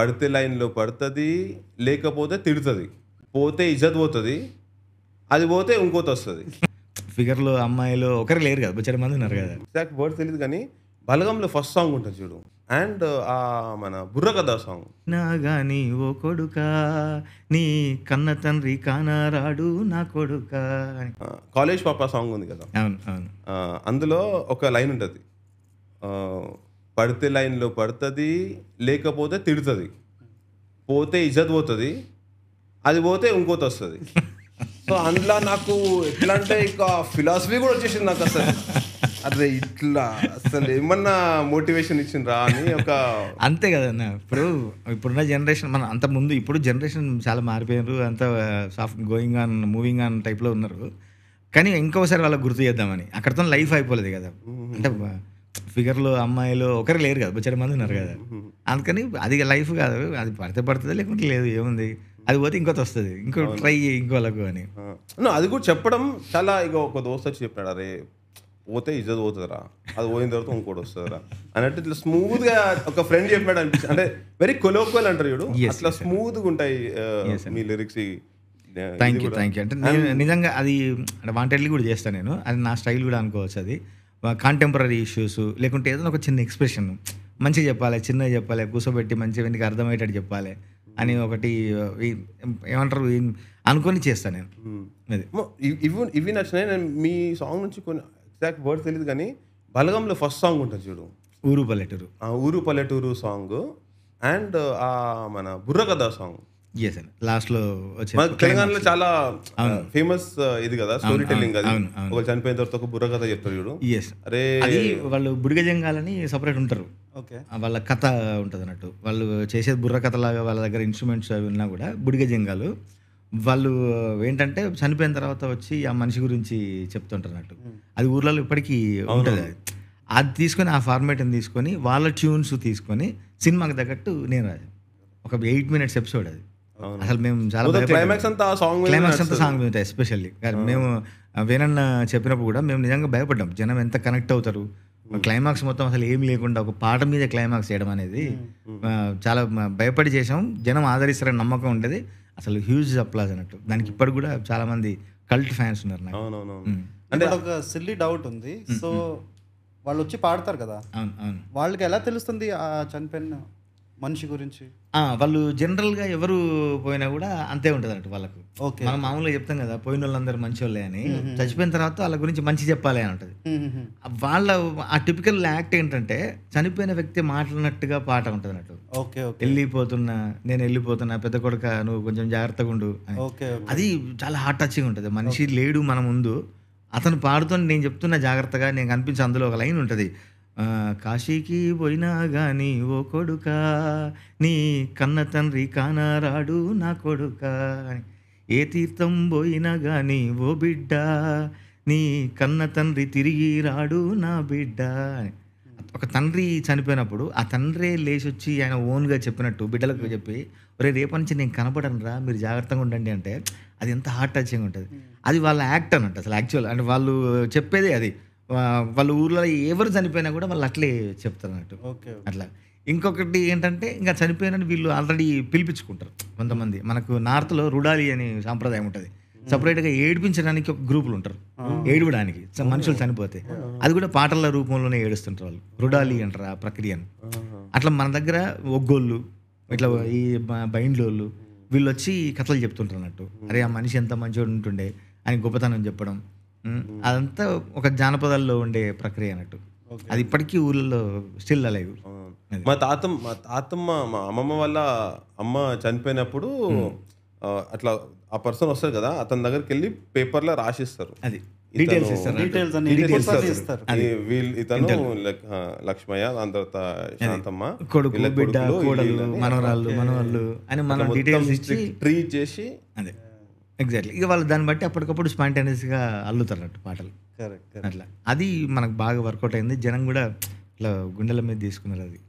పడితే లైన్లో పడుతుంది లేకపోతే తిడుతుంది పోతే ఇజ్జత్ పోతుంది అది పోతే ఇంకోత వస్తుంది ఫిగర్లు అమ్మాయిలు ఒకరు లేరు కదా చాలా మంది ఉన్నారు కదా ఎగ్జాక్ట్ వర్డ్ తెలియదు కానీ బలగంలో ఫస్ట్ సాంగ్ ఉంటుంది చూడు అండ్ ఆ మన బుర్ర కథ సాంగ్ కానీ ఓ కొడుక నీ కన్న తండ్రి కానారాడు నా కొడుక కాలేజ్ పాప సాంగ్ ఉంది కదా అవును అవును అందులో ఒక లైన్ ఉంటుంది పడితే లైన్లో పడుతుంది లేకపోతే తిడుతుంది పోతే ఇజ్జత్ పోతుంది అది పోతే ఇంకోటి వస్తుంది సో అందులో నాకు ఎట్లా అంటే ఇక ఫిలాసఫీ కూడా వచ్చేసింది నాకు అసలు అదే ఇట్లా అసలు ఏమన్నా మోటివేషన్ రా అని ఒక అంతే కదన్న ఇప్పుడు ఇప్పుడున్న జనరేషన్ మన అంత ముందు ఇప్పుడు జనరేషన్ చాలా మారిపోయినారు అంత soft going on moving on టైప్లో ఉన్నారు కానీ ఇంకోసారి వాళ్ళకి గుర్తు చేద్దామని అక్కడితో లైఫ్ అయిపోలేదు కదా అంటే ఫిగర్లు అమ్మాయిలు ఒకరు లేరు కదా చాలా మంది ఉన్నారు కదా అందుకని అది లైఫ్ కాదు అది పడితే పడుతుంది లేకుంటే లేదు ఏముంది అది పోతే ఇంకోటి వస్తుంది ఇంకో ట్రై ఇంకో ఇంకోలకు అని అది కూడా చెప్పడం చాలా ఇక ఒక దోస్త వచ్చి చెప్పాడు అరే పోతే ఇజ్జత్ పోతుందిరా అది పోయిన తర్వాత ఇంకోటి వస్తుందిరా అన్నట్టు ఇట్లా స్మూత్ గా ఒక ఫ్రెండ్ చెప్పాడు అనిపిస్తుంది అంటే వెరీ కొలోక్వల్ అంటారు చూడు అట్లా స్మూత్ గా ఉంటాయి మీ lyrics thank you thank you అంటే నిజంగా అది అంటే వాంటెడ్లీ కూడా చేస్తాను నేను అది నా స్టైల్ కూడా అనుకోవచ్చు అది కాంటెంపరీ ఇష్యూస్ లేకుంటే ఏదైనా ఒక చిన్న ఎక్స్ప్రెషన్ మంచిగా చెప్పాలి చిన్నగా చెప్పాలి కూర్చోబెట్టి మంచిగా ఎందుకు అర్థమయ్యేటట్టు చెప్పాలి అని ఒకటి ఏమంటారు అనుకొని చేస్తాను నేను ఇవి ఇవి నచ్చినాయి నేను మీ సాంగ్ నుంచి కొన్ని ఎగ్జాక్ట్ వర్డ్ తెలియదు కానీ బలగంలో ఫస్ట్ సాంగ్ ఉంటుంది చూడు ఊరు పల్లెటూరు ఊరు పల్లెటూరు సాంగ్ అండ్ మన బుర్రకథ సాంగ్ ఎస్ అండి లాస్ట్లో తెలంగాణలో చాలా ఫేమస్ uh, uh, ఇది కదా స్టోరీ టెల్లింగ్ అది ఒకరు చనిపోయిన తర్వాత ఒక బుర్ర కథ చెప్తారు చూడు ఎస్ అరే వాళ్ళు బుడిగ జంగాలని సపరేట్ ఉంటారు ఓకే వాళ్ళ కథ ఉంటుంది అన్నట్టు వాళ్ళు చేసే బుర్ర కథ లాగా వాళ్ళ దగ్గర ఇన్స్ట్రుమెంట్స్ అవి ఉన్నా కూడా బుడిగ జంగాలు వాళ్ళు ఏంటంటే చనిపోయిన తర్వాత వచ్చి ఆ మనిషి గురించి చెప్తుంటారు అన్నట్టు hmm. అది ఊర్లలో ఇప్పటికీ ఉంటుంది అది తీసుకొని ఆ ఫార్మేట్ని తీసుకొని వాళ్ళ ట్యూన్స్ తీసుకొని సినిమాకి తగ్గట్టు నేను రాజు ఒక ఎయిట్ మినిట్స్ ఎపిసోడ్ అది అసలు మేము చాలా క్లైమాక్స్ అంతా సాంగ్ క్లైమాక్స్ అంతా సాంగ్ మీద ఎస్పెషల్లీ మేము వేనన్న చెప్పినప్పుడు కూడా మేము నిజంగా భయపడ్డాం జనం ఎంత కనెక్ట్ అవుతారు క్లైమాక్స్ మొత్తం అసలు ఏం లేకుండా ఒక పాట మీద క్లైమాక్స్ చేయడం అనేది చాలా భయపడి చేసాం జనం ఆదరిస్తారని నమ్మకం ఉండేది అసలు హ్యూజ్ అప్లాజ్ అన్నట్టు దానికి ఇప్పటికి కూడా చాలా మంది కల్ట్ ఫ్యాన్స్ ఉన్నారు నాకు అంటే ఒక సిల్లీ డౌట్ ఉంది సో వాళ్ళు వచ్చి పాడతారు కదా అవును అవును వాళ్ళకి ఎలా తెలుస్తుంది ఆ చనిపోయిన మనిషి గురించి వాళ్ళు జనరల్గా ఎవరు పోయినా కూడా అంతే ఉంటుంది అన్నట్టు వాళ్ళకు ఓకే మనం మామూలుగా చెప్తాం కదా పోయిన వాళ్ళందరూ మంచి వాళ్ళే అని చచ్చిపోయిన తర్వాత వాళ్ళ గురించి మంచి చెప్పాలి అని ఉంటుంది వాళ్ళ ఆ టిపికల్ యాక్ట్ ఏంటంటే చనిపోయిన వ్యక్తి మాట్లాడినట్టుగా పాట ఉంటుంది అన్నట్టు ఓకే వెళ్ళిపోతున్నా నేను వెళ్ళిపోతున్నా పెద్ద కొడుక నువ్వు కొంచెం జాగ్రత్తగా ఉండు అది చాలా హార్ట్ టచింగ్ ఉంటుంది మనిషి లేడు మన ముందు అతను పాడుతూ నేను చెప్తున్నా జాగ్రత్తగా నేను కనిపించే అందులో ఒక లైన్ ఉంటుంది కాశీకి పోయినా కానీ ఓ కొడుక నీ కన్న తండ్రి కానరాడు నా కొడుక ఏ తీర్థం పోయినా కానీ ఓ బిడ్డ నీ కన్న తండ్రి తిరిగి రాడు నా బిడ్డ ఒక తండ్రి చనిపోయినప్పుడు ఆ తండ్రే లేచి వచ్చి ఆయన ఓన్గా చెప్పినట్టు బిడ్డలకు చెప్పి ఒరే రేపు నుంచి నేను కనపడను రా మీరు జాగ్రత్తగా ఉండండి అంటే అది ఎంత హార్ట్ టచింగ్ ఉంటుంది అది వాళ్ళ యాక్ట్ అన్నట్టు అసలు యాక్చువల్ అంటే వాళ్ళు చెప్పేదే అది వాళ్ళ ఊర్లో ఎవరు చనిపోయినా కూడా వాళ్ళు అట్లే చెప్తారు అన్నట్టు ఓకే అట్లా ఇంకొకటి ఏంటంటే ఇంకా చనిపోయిన వీళ్ళు ఆల్రెడీ పిలిపించుకుంటారు కొంతమంది మనకు నార్త్లో రుడాలి అనే సాంప్రదాయం ఉంటుంది సపరేట్గా ఏడిపించడానికి ఒక గ్రూపులు ఉంటారు ఏడవడానికి మనుషులు చనిపోతే అది కూడా పాటల రూపంలోనే ఏడుస్తుంటారు వాళ్ళు రుడాలి అంటారు ఆ ప్రక్రియను అట్లా మన దగ్గర ఒగ్గోళ్ళు ఇట్లా ఈ బైండ్లోళ్ళు వీళ్ళు వచ్చి కథలు చెప్తుంటారు అన్నట్టు అరే ఆ మనిషి ఎంత మంచిగా ఉంటుండే ఆయన గొప్పతనం చెప్పడం అదంతా ఒక జానపదాల్లో ఉండే ప్రక్రియ అన్నట్టు అది ఇప్పటికీ ఊళ్ళలో స్టిల్ అలాగే మా తాతమ్మ మా తాతమ్మ మా అమ్మమ్మ వాళ్ళ అమ్మ చనిపోయినప్పుడు అట్లా ఆ పర్సన్ వస్తారు కదా అతని దగ్గరికి వెళ్ళి పేపర్లో రాసిస్తారు అది లక్ష్మయ్య దాని తర్వాత శాంతమ్మ కొడుకు బిడ్డ మనవరాళ్ళు మనవాళ్ళు అని మనం డీటెయిల్స్ ట్రీట్ చేసి అదే ఎగ్జాక్ట్లీ ఇక వాళ్ళు దాన్ని బట్టి అప్పటికప్పుడు స్పాంటేనియస్గా అల్లుతారు పాటలు కరెక్ట్ అట్లా అది మనకు బాగా వర్కౌట్ అయింది జనం కూడా ఇట్లా గుండెల మీద తీసుకున్నారు అది